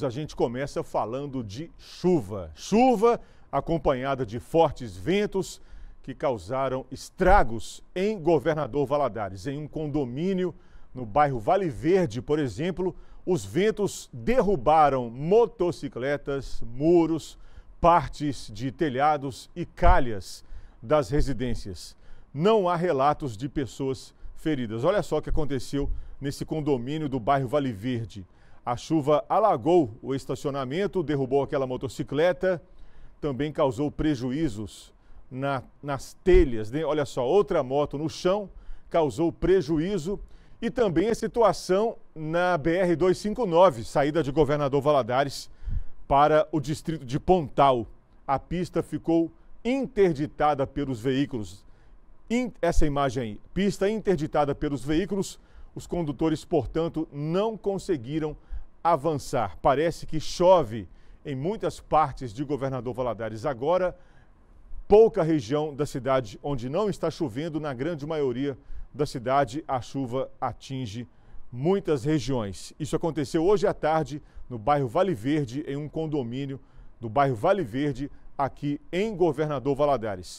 A gente começa falando de chuva. Chuva acompanhada de fortes ventos que causaram estragos em Governador Valadares. Em um condomínio no bairro Vale Verde, por exemplo, os ventos derrubaram motocicletas, muros, partes de telhados e calhas das residências. Não há relatos de pessoas feridas. Olha só o que aconteceu nesse condomínio do bairro Vale Verde. A chuva alagou o estacionamento, derrubou aquela motocicleta, também causou prejuízos na, nas telhas. Né? Olha só, outra moto no chão causou prejuízo e também a situação na BR-259, saída de Governador Valadares para o distrito de Pontal. A pista ficou interditada pelos veículos. In, essa imagem aí, pista interditada pelos veículos, os condutores, portanto, não conseguiram avançar. Parece que chove em muitas partes de Governador Valadares agora, pouca região da cidade onde não está chovendo, na grande maioria da cidade a chuva atinge muitas regiões. Isso aconteceu hoje à tarde no bairro Vale Verde, em um condomínio do bairro Vale Verde, aqui em Governador Valadares.